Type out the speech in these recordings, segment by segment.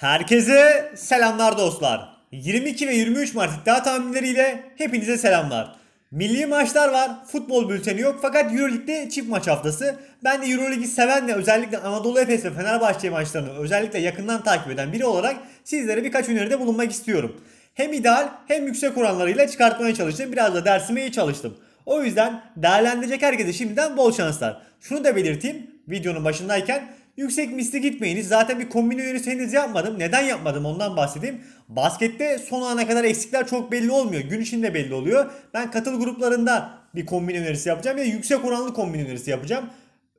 Herkese selamlar dostlar. 22 ve 23 Mart iddia tahminleriyle hepinize selamlar. Milli maçlar var, futbol bülteni yok fakat Euroleague'de çift maç haftası. Ben de Euroleague'i seven ve özellikle Anadolu Efes ve Fenerbahçe maçlarını özellikle yakından takip eden biri olarak sizlere birkaç öneride bulunmak istiyorum. Hem ideal hem yüksek oranlarıyla çıkartmaya çalıştım. Biraz da dersime iyi çalıştım. O yüzden değerlendirecek herkese şimdiden bol şanslar. Şunu da belirteyim videonun başındayken Yüksek misli gitmeyiniz. Zaten bir kombine önerisi henüz yapmadım. Neden yapmadım ondan bahsedeyim. Baskette son ana kadar eksikler çok belli olmuyor. Gün içinde belli oluyor. Ben katıl gruplarında bir kombine önerisi yapacağım ya yüksek oranlı kombine önerisi yapacağım.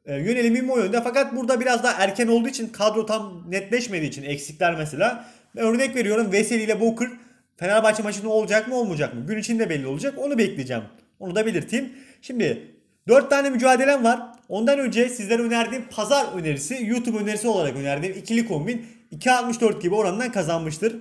E, yönelimim o yönde fakat burada biraz daha erken olduğu için kadro tam netleşmediği için eksikler mesela. örnek veriyorum Veseli ile Boker Fenerbahçe maçında olacak mı olmayacak mı? Gün içinde belli olacak onu bekleyeceğim. Onu da belirteyim. Şimdi 4 tane mücadelem var. Ondan önce sizlere önerdiğim pazar önerisi, YouTube önerisi olarak önerdiğim ikili kombin 2.64 gibi orandan kazanmıştır.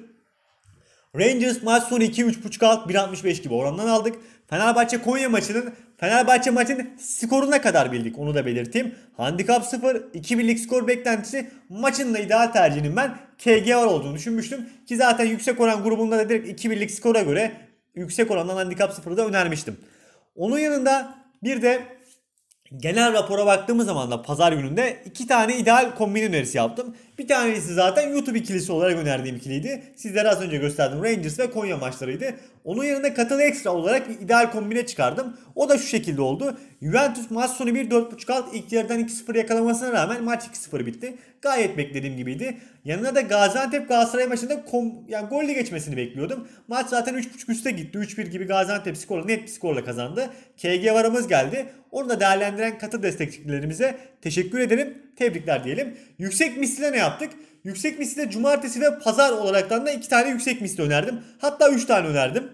Rangers maç sonu 2.5 alt 1.65 gibi orandan aldık. Fenerbahçe Konya maçının Fenerbahçe maçın skoruna kadar bildik onu da belirteyim. Handikap 0, 2-1'lik skor beklentisi maçın da ideal tercihinin ben KGR olduğunu düşünmüştüm. Ki zaten yüksek oran grubunda da direkt 2-1'lik skora göre yüksek orandan handikap 0'ı da önermiştim. Onun yanında bir de genel rapora baktığımız zaman da pazar gününde iki tane ideal kombin önerisi yaptım. Bir tanesi zaten YouTube ikilisi olarak önerdiğim ikiliydi. Sizlere az önce gösterdim Rangers ve Konya maçlarıydı. Onun yerine katılı ekstra olarak bir ideal kombine çıkardım. O da şu şekilde oldu. Juventus maç sonu 1-4.5 alt ilk yarıdan 2-0 yakalamasına rağmen maç 2-0 bitti. Gayet beklediğim gibiydi. Yanına da Gaziantep Galatasaray maçında kom, yani golle geçmesini bekliyordum. Maç zaten 3.5 üste gitti. 3-1 gibi Gaziantep skorla net bir skorla kazandı. KG varamız geldi. Onu da değerlendiren katı destekçilerimize teşekkür edelim. Tebrikler diyelim. Yüksek misle ne yaptık? Yüksek misle cumartesi ve pazar olaraktan da iki tane yüksek misli önerdim. Hatta üç tane önerdim.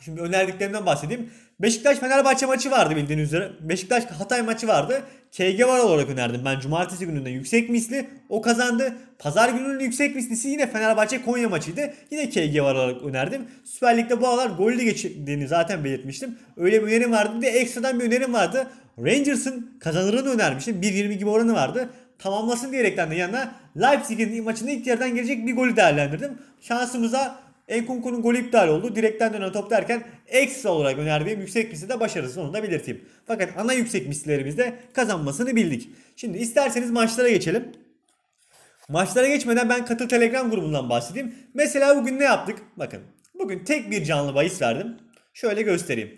Şimdi önerdiklerimden bahsedeyim. Beşiktaş Fenerbahçe maçı vardı bildiğiniz üzere. Beşiktaş Hatay maçı vardı. KG var olarak önerdim ben cumartesi gününde yüksek misli. O kazandı. Pazar gününün yüksek mislisi yine Fenerbahçe Konya maçıydı. Yine KG var olarak önerdim. Süper Lig'de bu aralar gollü geçirdiğini zaten belirtmiştim. Öyle bir önerim vardı. Bir de ekstradan bir önerim vardı. Rangers'ın kazanırını önermiştim. 1.20 gibi oranı vardı tamamlasın diyerekten de yanına Leipzig'in maçında ilk yerden gelecek bir golü değerlendirdim. Şansımıza Enkunku'nun golü iptal oldu. Direkten dönen top derken ekstra olarak önerdiğim yüksek misli de başarısız onu da belirteyim. Fakat ana yüksek mislilerimizde kazanmasını bildik. Şimdi isterseniz maçlara geçelim. Maçlara geçmeden ben katıl telegram grubundan bahsedeyim. Mesela bugün ne yaptık? Bakın bugün tek bir canlı bahis verdim. Şöyle göstereyim.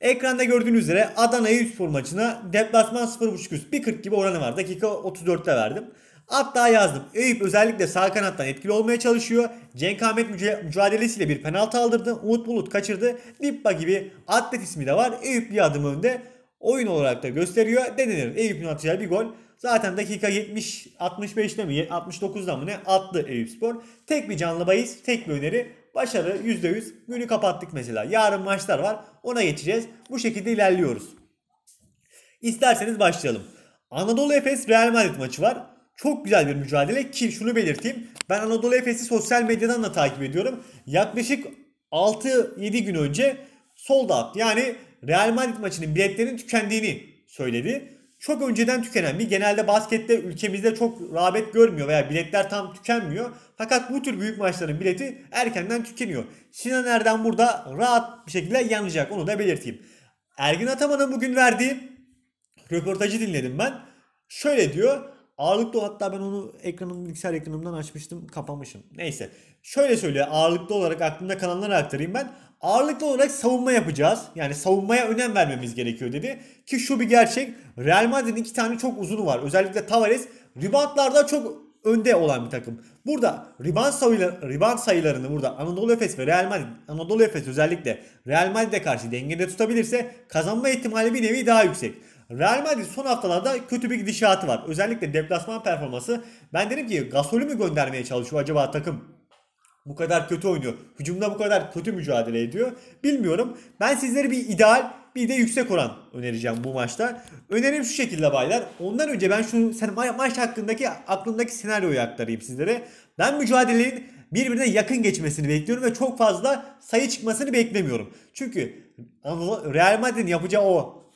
Ekranda gördüğünüz üzere Adana'yı Eyüpspor maçına deplasman 0.5 üst 1.40 gibi oranı var. Dakika 34'te verdim. Hatta yazdım. Eyüp özellikle sağ kanattan etkili olmaya çalışıyor. Cenk Ahmet mücadelesiyle bir penaltı aldırdı. Umut Bulut kaçırdı. Dippa gibi atlet ismi de var. Eyüp bir adım önde. Oyun olarak da gösteriyor. Denenir. Eyüp'ün atacağı bir gol. Zaten dakika 70 65'te mi 69'da mı ne attı Eyüp Spor. Tek bir canlı bahis, tek bir öneri. Başarı %100. Günü kapattık mesela. Yarın maçlar var. Ona geçeceğiz. Bu şekilde ilerliyoruz. İsterseniz başlayalım. Anadolu Efes Real Madrid maçı var. Çok güzel bir mücadele ki şunu belirteyim. Ben Anadolu Efes'i sosyal medyadan da takip ediyorum. Yaklaşık 6-7 gün önce sold out yani Real Madrid maçının biletlerinin tükendiğini söyledi. Çok önceden tükenen bir genelde baskette ülkemizde çok rağbet görmüyor veya biletler tam tükenmiyor. Fakat bu tür büyük maçların bileti erkenden tükeniyor. Sinan Erdem burada rahat bir şekilde yanacak onu da belirteyim. Ergin Ataman'ın bugün verdiği röportajı dinledim ben. Şöyle diyor Ağırlıklı hatta ben onu ekranım, bilgisayar ekranımdan açmıştım kapamışım. Neyse şöyle söyle ağırlıklı olarak aklımda kalanları aktarayım ben. Ağırlıklı olarak savunma yapacağız. Yani savunmaya önem vermemiz gerekiyor dedi. Ki şu bir gerçek Real Madrid'in iki tane çok uzunu var. Özellikle Tavares reboundlarda çok önde olan bir takım. Burada rebound, sayılar, rebound sayılarını burada Anadolu Efes ve Real Madrid, Anadolu Efes özellikle Real Madrid'e karşı dengede tutabilirse kazanma ihtimali bir nevi daha yüksek. Real Madrid son haftalarda kötü bir gidişatı var. Özellikle deplasman performansı. Ben dedim ki Gasol'ü mü göndermeye çalışıyor acaba takım? bu kadar kötü oynuyor. Hücumda bu kadar kötü mücadele ediyor. Bilmiyorum. Ben sizlere bir ideal bir de yüksek oran önereceğim bu maçta. Önerim şu şekilde baylar. Ondan önce ben şu sen ma- maç hakkındaki aklımdaki senaryoyu aktarayım sizlere. Ben mücadelenin birbirine yakın geçmesini bekliyorum ve çok fazla sayı çıkmasını beklemiyorum. Çünkü Real Madrid'in yapacağı o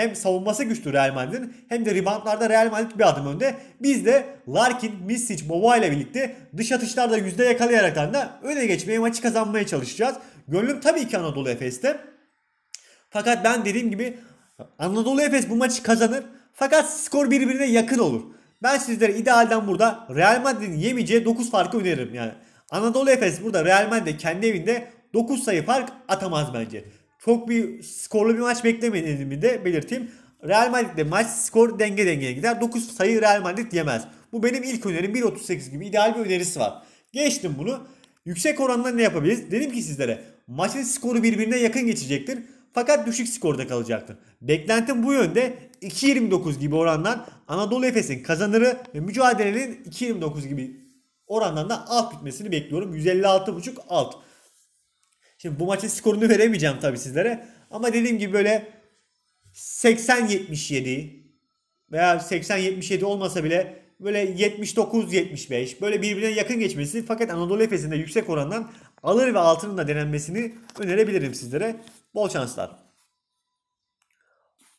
hem savunması güçlü Real Madrid'in hem de reboundlarda Real Madrid bir adım önde. Biz de Larkin, Misic, Mova ile birlikte dış atışlarda yüzde yakalayaraktan da öne geçmeye maçı kazanmaya çalışacağız. Gönlüm tabii ki Anadolu Efes'te. Fakat ben dediğim gibi Anadolu Efes bu maçı kazanır. Fakat skor birbirine yakın olur. Ben sizlere idealden burada Real Madrid'in yemeyeceği 9 farkı öneririm yani. Anadolu Efes burada Real Madrid'e kendi evinde 9 sayı fark atamaz bence. Çok bir skorlu bir maç beklemeyin de belirteyim. Real Madrid'de maç skor denge dengeye gider. 9 sayı Real Madrid yemez. Bu benim ilk önerim 1.38 gibi ideal bir önerisi var. Geçtim bunu. Yüksek oranda ne yapabiliriz? Dedim ki sizlere maçın skoru birbirine yakın geçecektir. Fakat düşük skorda kalacaktır. Beklentim bu yönde 2.29 gibi orandan Anadolu Efes'in kazanırı ve mücadelenin 2.29 gibi orandan da alt bitmesini bekliyorum. 156.5 alt. Şimdi bu maçın skorunu veremeyeceğim tabii sizlere. Ama dediğim gibi böyle 80-77 veya 80-77 olmasa bile böyle 79-75 böyle birbirine yakın geçmesi fakat Anadolu Efes'in de yüksek orandan alır ve altının da denenmesini önerebilirim sizlere. Bol şanslar.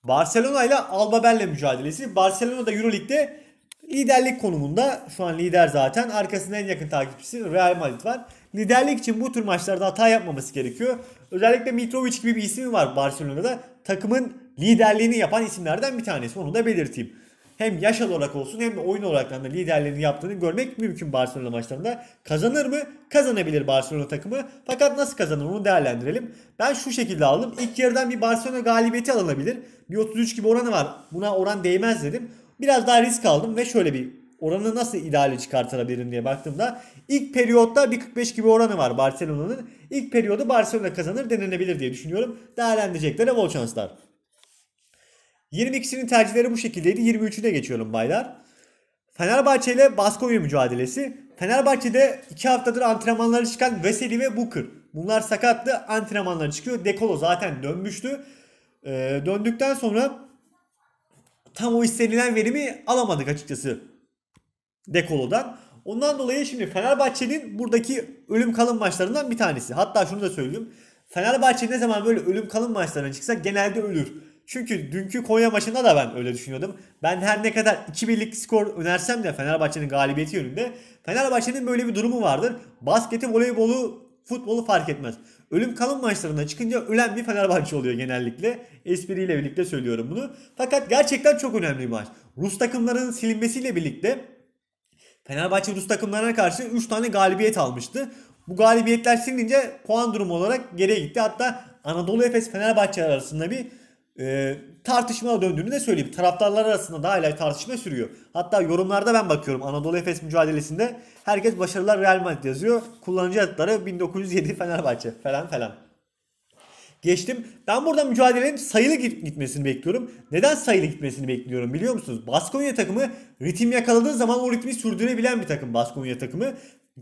Barcelona ile Alba Berle mücadelesi. Barcelona da Euroleague'de liderlik konumunda. Şu an lider zaten. Arkasında en yakın takipçisi Real Madrid var liderlik için bu tür maçlarda hata yapmaması gerekiyor. Özellikle Mitrovic gibi bir ismi var Barcelona'da. Takımın liderliğini yapan isimlerden bir tanesi. Onu da belirteyim. Hem yaş olarak olsun hem de oyun olarak da liderliğini yaptığını görmek mümkün Barcelona maçlarında. Kazanır mı? Kazanabilir Barcelona takımı. Fakat nasıl kazanır onu değerlendirelim. Ben şu şekilde aldım. İlk yarıdan bir Barcelona galibiyeti alınabilir. Bir 33 gibi oranı var. Buna oran değmez dedim. Biraz daha risk aldım ve şöyle bir oranı nasıl ideale çıkartabilirim diye baktığımda ilk periyotta 1.45 gibi oranı var Barcelona'nın. İlk periyodu Barcelona kazanır denilebilir diye düşünüyorum. Değerlendirecekler bol şanslar. 22'sinin tercihleri bu şekildeydi. 23'üne geçiyorum baylar. Fenerbahçe ile Baskonya mücadelesi. Fenerbahçe'de 2 haftadır antrenmanlara çıkan Veseli ve Booker. Bunlar sakattı. Antrenmanlara çıkıyor. Dekolo zaten dönmüştü. Ee, döndükten sonra tam o istenilen verimi alamadık açıkçası dekolodan. Ondan dolayı şimdi Fenerbahçe'nin buradaki ölüm kalım maçlarından bir tanesi. Hatta şunu da söyleyeyim. Fenerbahçe ne zaman böyle ölüm kalım maçlarına çıksa genelde ölür. Çünkü dünkü Konya maçında da ben öyle düşünüyordum. Ben her ne kadar 2-1'lik skor önersem de Fenerbahçe'nin galibiyeti yönünde Fenerbahçe'nin böyle bir durumu vardır. Basketi, voleybolu, futbolu fark etmez. Ölüm kalım maçlarına çıkınca ölen bir Fenerbahçe oluyor genellikle. Espriyle birlikte söylüyorum bunu. Fakat gerçekten çok önemli bir maç. Rus takımlarının silinmesiyle birlikte Fenerbahçe Rus takımlarına karşı 3 tane galibiyet almıştı. Bu galibiyetler silince puan durumu olarak geriye gitti. Hatta Anadolu Efes Fenerbahçe arasında bir e, tartışmaya döndüğünü de söyleyeyim. Taraftarlar arasında da hala tartışma sürüyor. Hatta yorumlarda ben bakıyorum Anadolu Efes mücadelesinde herkes başarılar Real Madrid yazıyor. Kullanıcı adları 1907 Fenerbahçe falan falan geçtim. Ben burada mücadelenin sayılı gitmesini bekliyorum. Neden sayılı gitmesini bekliyorum biliyor musunuz? Baskonya takımı ritim yakaladığı zaman o ritmi sürdürebilen bir takım Baskonya takımı.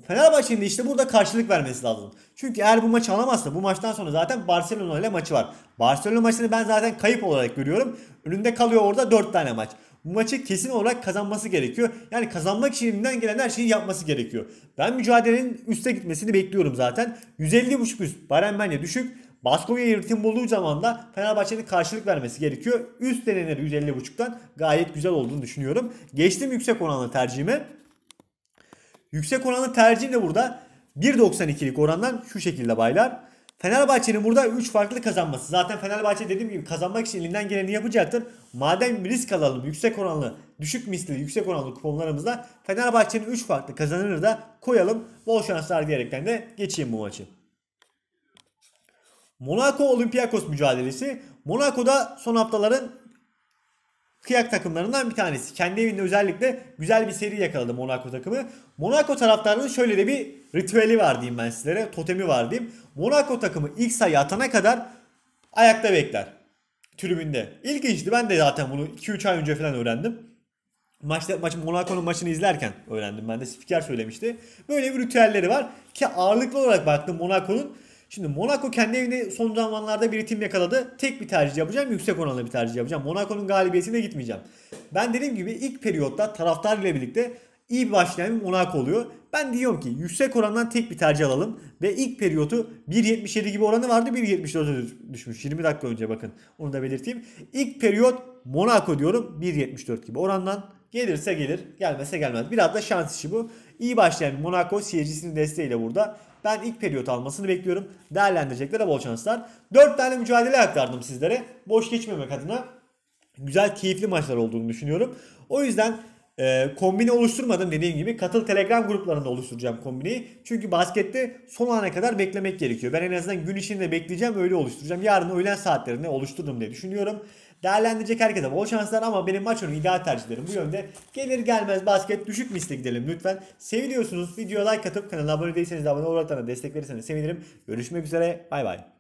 Fenerbahçe'nin de işte burada karşılık vermesi lazım. Çünkü eğer bu maçı alamazsa bu maçtan sonra zaten Barcelona ile maçı var. Barcelona maçını ben zaten kayıp olarak görüyorum. Önünde kalıyor orada 4 tane maç. Bu maçı kesin olarak kazanması gerekiyor. Yani kazanmak için elinden gelen her şeyi yapması gerekiyor. Ben mücadelenin üste gitmesini bekliyorum zaten. 150.5 üst. Bayern Manya düşük. Baskonya Yönetim bulduğu zaman da Fenerbahçe'nin karşılık vermesi gerekiyor. Üst denenir 150.5'tan gayet güzel olduğunu düşünüyorum. Geçtim yüksek oranlı tercihime. Yüksek oranlı tercihim de burada 1.92'lik orandan şu şekilde baylar. Fenerbahçe'nin burada 3 farklı kazanması. Zaten Fenerbahçe dediğim gibi kazanmak için elinden geleni yapacaktır. Madem risk alalım yüksek oranlı, düşük misli yüksek oranlı kuponlarımızla Fenerbahçe'nin 3 farklı kazanır da koyalım. Bol şanslar diyerekten de geçeyim bu maçı. Monaco Olympiakos mücadelesi. Monaco'da son haftaların kıyak takımlarından bir tanesi. Kendi evinde özellikle güzel bir seri yakaladı Monaco takımı. Monaco taraftarının şöyle de bir ritüeli var diyeyim ben sizlere. Totemi var diyeyim. Monaco takımı ilk sayı atana kadar ayakta bekler. Tribünde. İlginçti. Ben de zaten bunu 2-3 ay önce falan öğrendim. Maçta, maç, Monaco'nun maçını izlerken öğrendim ben de. Spiker söylemişti. Böyle bir ritüelleri var. Ki ağırlıklı olarak baktım Monaco'nun Şimdi Monaco kendi evinde son zamanlarda bir ritim yakaladı. Tek bir tercih yapacağım. Yüksek oranlı bir tercih yapacağım. Monaco'nun galibiyetine gitmeyeceğim. Ben dediğim gibi ilk periyotta taraftar ile birlikte iyi bir başlayan bir Monaco oluyor. Ben diyorum ki yüksek orandan tek bir tercih alalım. Ve ilk periyotu 1.77 gibi oranı vardı. 1.74'e düşmüş. 20 dakika önce bakın. Onu da belirteyim. İlk periyot Monaco diyorum. 1.74 gibi orandan. Gelirse gelir. Gelmese gelmez. Biraz da şans işi bu. İyi başlayan Monaco seyircisinin desteğiyle burada ben ilk periyot almasını bekliyorum. Değerlendirecekler de bol şanslar. 4 tane mücadele aktardım sizlere. Boş geçmemek adına güzel keyifli maçlar olduğunu düşünüyorum. O yüzden e, kombini oluşturmadım dediğim gibi katıl telegram gruplarında oluşturacağım kombini. Çünkü baskette son ana kadar beklemek gerekiyor. Ben en azından gün içinde bekleyeceğim öyle oluşturacağım. Yarın öğlen saatlerinde oluştururum diye düşünüyorum. Değerlendirecek herkese bol şanslar ama benim maç sonu ideal tercihlerim bu yönde. Gelir gelmez basket düşük misle gidelim lütfen. Seviyorsunuz videoya like atıp kanala abone değilseniz de abone olarak da destek verirseniz sevinirim. Görüşmek üzere bay bay.